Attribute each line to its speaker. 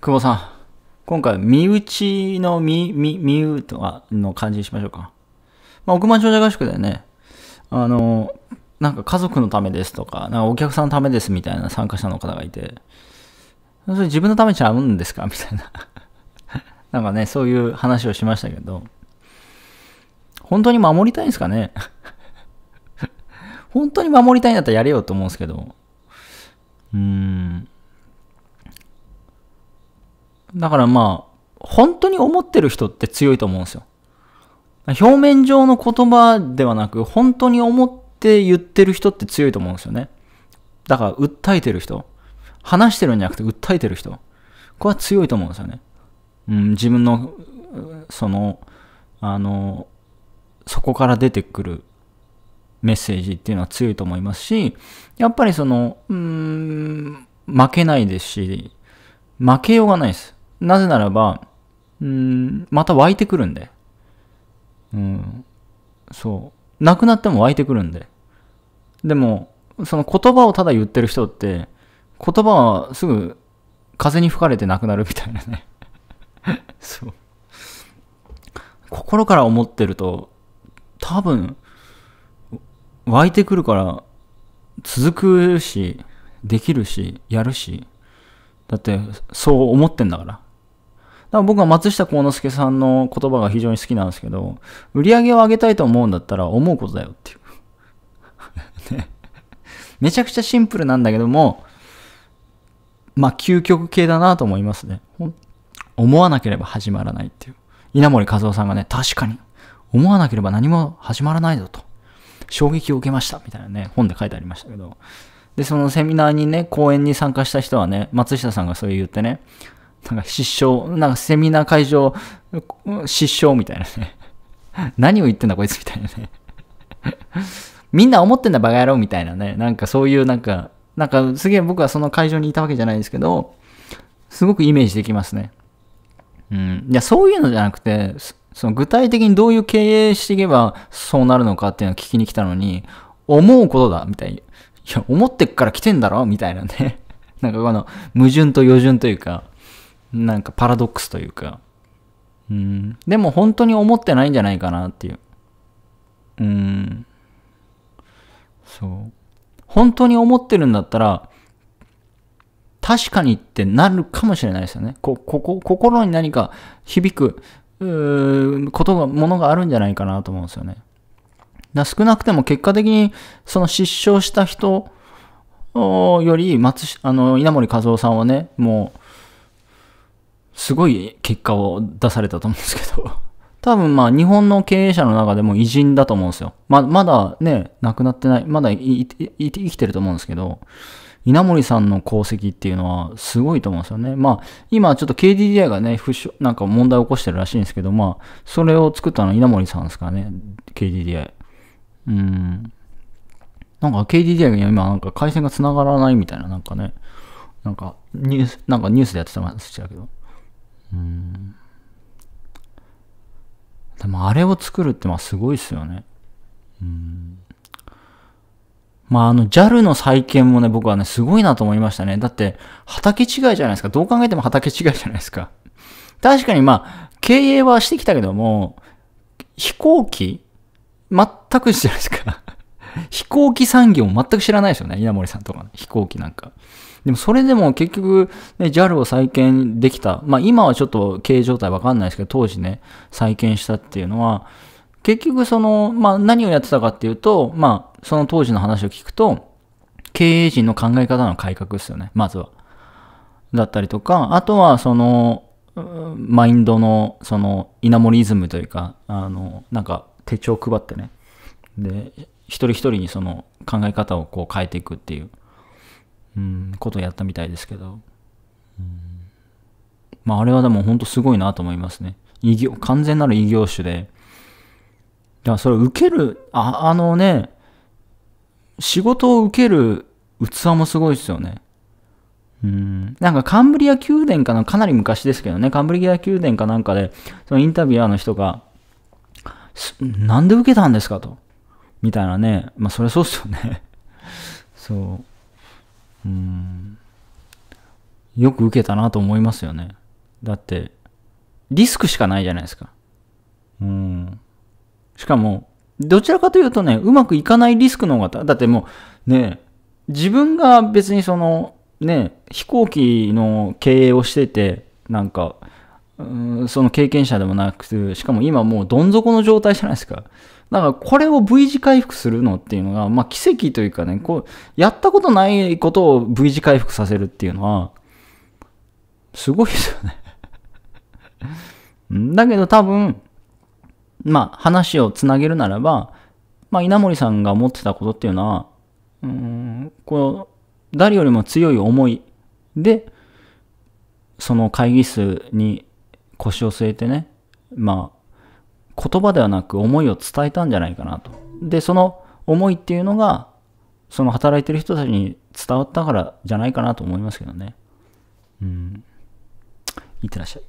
Speaker 1: 久保さん。今回、身内の身、身、身うとかの感じにしましょうか。まあ、億万長者合宿でね。あの、なんか家族のためですとか、なんかお客さんのためですみたいな参加者の方がいて、それ自分のためちゃうんですか みたいななんかね、そういう話をしましたけど、本当に守りたいんですかね 本当に守りたいんだったらやれよと思うんですけど、うーん。だからまあ、本当に思ってる人って強いと思うんですよ。表面上の言葉ではなく、本当に思って言ってる人って強いと思うんですよね。だから、訴えてる人。話してるんじゃなくて、訴えてる人。これは強いと思うんですよね。うん、自分の、その、あの、そこから出てくるメッセージっていうのは強いと思いますし、やっぱりその、うーん、負けないですし、負けようがないです。なぜならば、うん、また湧いてくるんで。うん。そう。なくなっても湧いてくるんで。でも、その言葉をただ言ってる人って、言葉はすぐ風に吹かれてなくなるみたいなね そう。心から思ってると、多分、湧いてくるから、続くし、できるし、やるし。だって、そう思ってんだから。ら僕は松下幸之助さんの言葉が非常に好きなんですけど、売り上げを上げたいと思うんだったら思うことだよっていう ね。めちゃくちゃシンプルなんだけども、まあ、究極系だなと思いますね。思わなければ始まらないっていう。稲森和夫さんがね、確かに、思わなければ何も始まらないぞと。衝撃を受けました、みたいなね、本で書いてありましたけど。で、そのセミナーにね、講演に参加した人はね、松下さんがそう言ってね、なんか失笑、なんかセミナー会場、失笑みたいなね。何を言ってんだこいつみたいなね。みんな思ってんだバカ野郎みたいなね。なんかそういうなんか、なんかすげえ僕はその会場にいたわけじゃないですけど、すごくイメージできますね。うん。いや、そういうのじゃなくて、その具体的にどういう経営していけばそうなるのかっていうのを聞きに来たのに、思うことだみたいに。いや、思ってっから来てんだろみたいなね。なんかこの矛盾と余順というか、なんかパラドックスというか、うん、でも本当に思ってないんじゃないかなっていう。うん。そう。本当に思ってるんだったら、確かにってなるかもしれないですよね。こ、ここ、心に何か響く、うことが、ものがあるんじゃないかなと思うんですよね。だ少なくても結果的に、その失笑した人より、松、あの、稲森和夫さんはね、もう、すごい結果を出されたと思うんですけど 多分まあ日本の経営者の中でも偉人だと思うんですよ。ま、まだね、亡くなってない、まだ生きてると思うんですけど、稲森さんの功績っていうのはすごいと思うんですよね。まあ、今ちょっと KDDI がね、なんか問題を起こしてるらしいんですけど、まあ、それを作ったのは稲森さんですからね、KDDI。うん。なんか KDDI が今なんか回線が繋がらないみたいな、なんかね、なんかニュース、なんかニュースでやってた話でけど。でもあれを作るってまあすごいっすよね。うん。まああの JAL の再建もね、僕はね、すごいなと思いましたね。だって畑違いじゃないですか。どう考えても畑違いじゃないですか。確かにまあ、経営はしてきたけども、飛行機全くじゃないですか。飛行機産業も全く知らないですよね。稲森さんとか、飛行機なんか。でもそれでも結局、ね、JAL を再建できた。まあ今はちょっと経営状態わかんないですけど、当時ね、再建したっていうのは、結局その、まあ何をやってたかっていうと、まあその当時の話を聞くと、経営陣の考え方の改革ですよね、まずは。だったりとか、あとはその、マインドの、その、稲盛イズムというか、あの、なんか手帳配ってね、で一人一人にその考え方をこう変えていくっていう、うん、ことをやったみたいですけど、うん、まああれはでも本当すごいなと思いますね異業完全なる異業種でだからそれ受けるああのね仕事を受ける器もすごいですよねうん、なんかカンブリア宮殿かな、かなり昔ですけどね、カンブリア宮殿かなんかで、そのインタビュアーの人が、なんで受けたんですかと。みたいなね。まあ、そりゃそうっすよね そう。うん。よく受けたなと思いますよね。だって、リスクしかないじゃないですか。うん。しかも、どちらかというとね、うまくいかないリスクの方が、だってもう、ね、自分が別にその、ね、飛行機の経営をしてて、なんか、その経験者でもなくしかも今もうどん底の状態じゃないですか。だからこれを V 字回復するのっていうのが、まあ、奇跡というかね、こう、やったことないことを V 字回復させるっていうのは、すごいですよね だけど多分、まあ話をつなげるならば、まあ稲森さんが思ってたことっていうのは、うん、こう、誰よりも強い思いで、その会議室に腰を据えてね、まあ、言葉ではなく思いを伝えたんじゃないかなと。で、その思いっていうのが、その働いてる人たちに伝わったからじゃないかなと思いますけどね。うん。いってらっしゃい。